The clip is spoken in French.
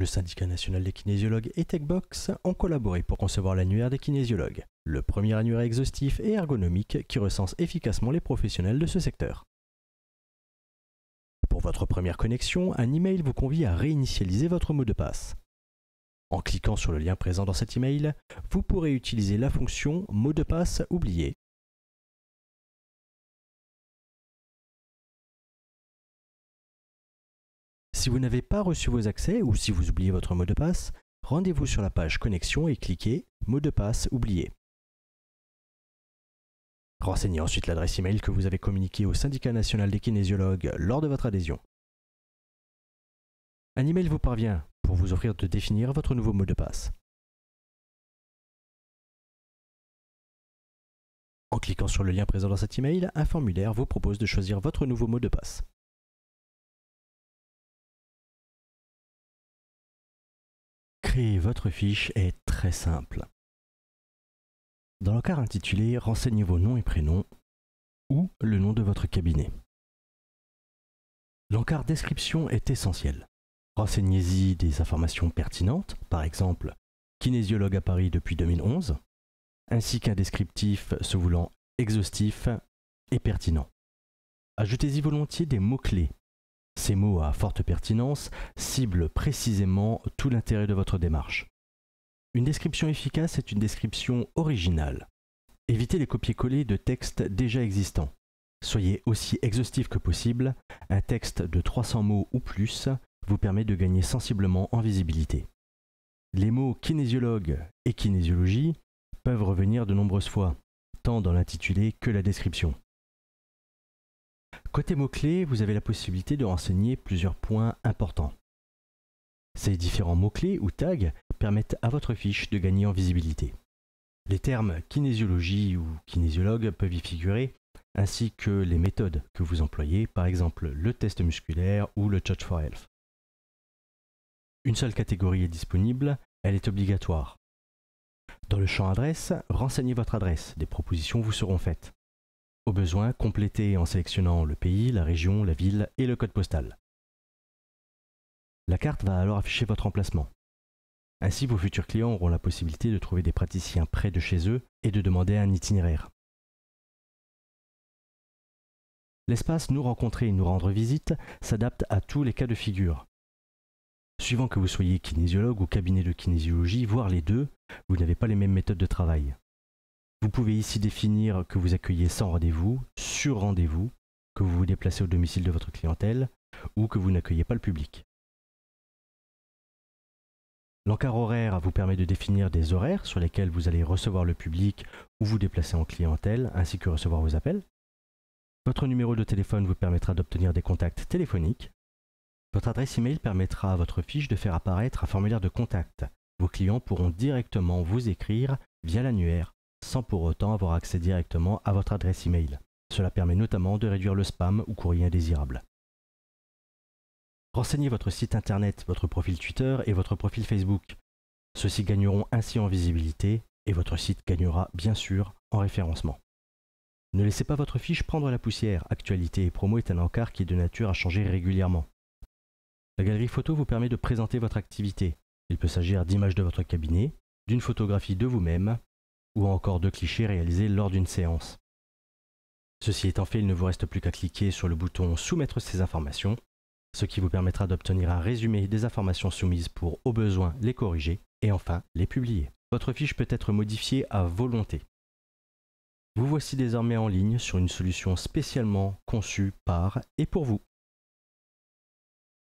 Le syndicat national des kinésiologues et Techbox ont collaboré pour concevoir l'annuaire des kinésiologues, le premier annuaire exhaustif et ergonomique qui recense efficacement les professionnels de ce secteur. Pour votre première connexion, un email vous convie à réinitialiser votre mot de passe. En cliquant sur le lien présent dans cet email, vous pourrez utiliser la fonction mot de passe oublié Si vous n'avez pas reçu vos accès ou si vous oubliez votre mot de passe, rendez-vous sur la page Connexion et cliquez Mot de passe oublié. Renseignez ensuite l'adresse email que vous avez communiquée au Syndicat national des kinésiologues lors de votre adhésion. Un email vous parvient pour vous offrir de définir votre nouveau mot de passe. En cliquant sur le lien présent dans cet email, un formulaire vous propose de choisir votre nouveau mot de passe. votre fiche est très simple. Dans le intitulé Renseignez vos noms et prénoms ou le nom de votre cabinet. L'encart description est essentiel. Renseignez-y des informations pertinentes, par exemple kinésiologue à Paris depuis 2011, ainsi qu'un descriptif se voulant exhaustif et pertinent. Ajoutez-y volontiers des mots-clés ces mots à forte pertinence ciblent précisément tout l'intérêt de votre démarche. Une description efficace est une description originale. Évitez les copier-coller de textes déjà existants. Soyez aussi exhaustif que possible, un texte de 300 mots ou plus vous permet de gagner sensiblement en visibilité. Les mots kinésiologue et kinésiologie peuvent revenir de nombreuses fois, tant dans l'intitulé que la description. Côté mots-clés, vous avez la possibilité de renseigner plusieurs points importants. Ces différents mots-clés ou tags permettent à votre fiche de gagner en visibilité. Les termes kinésiologie ou kinésiologue peuvent y figurer, ainsi que les méthodes que vous employez, par exemple le test musculaire ou le Touch for Health. Une seule catégorie est disponible, elle est obligatoire. Dans le champ adresse, renseignez votre adresse, des propositions vous seront faites. Au besoin, complétez en sélectionnant le pays, la région, la ville et le code postal. La carte va alors afficher votre emplacement. Ainsi, vos futurs clients auront la possibilité de trouver des praticiens près de chez eux et de demander un itinéraire. L'espace Nous rencontrer et nous rendre visite s'adapte à tous les cas de figure. Suivant que vous soyez kinésiologue ou cabinet de kinésiologie, voire les deux, vous n'avez pas les mêmes méthodes de travail. Vous pouvez ici définir que vous accueillez sans rendez-vous, sur rendez-vous, que vous vous déplacez au domicile de votre clientèle ou que vous n'accueillez pas le public. L'encart horaire vous permet de définir des horaires sur lesquels vous allez recevoir le public ou vous déplacer en clientèle, ainsi que recevoir vos appels. Votre numéro de téléphone vous permettra d'obtenir des contacts téléphoniques. Votre adresse email permettra à votre fiche de faire apparaître un formulaire de contact. Vos clients pourront directement vous écrire via l'annuaire sans pour autant avoir accès directement à votre adresse email. Cela permet notamment de réduire le spam ou courrier indésirable. Renseignez votre site internet, votre profil Twitter et votre profil Facebook. Ceux-ci gagneront ainsi en visibilité et votre site gagnera bien sûr en référencement. Ne laissez pas votre fiche prendre la poussière. Actualité et promo est un encart qui est de nature à changer régulièrement. La galerie photo vous permet de présenter votre activité. Il peut s'agir d'images de votre cabinet, d'une photographie de vous-même ou encore deux clichés réalisés lors d'une séance. Ceci étant fait, il ne vous reste plus qu'à cliquer sur le bouton Soumettre ces informations, ce qui vous permettra d'obtenir un résumé des informations soumises pour, au besoin, les corriger et enfin les publier. Votre fiche peut être modifiée à volonté. Vous voici désormais en ligne sur une solution spécialement conçue par et pour vous.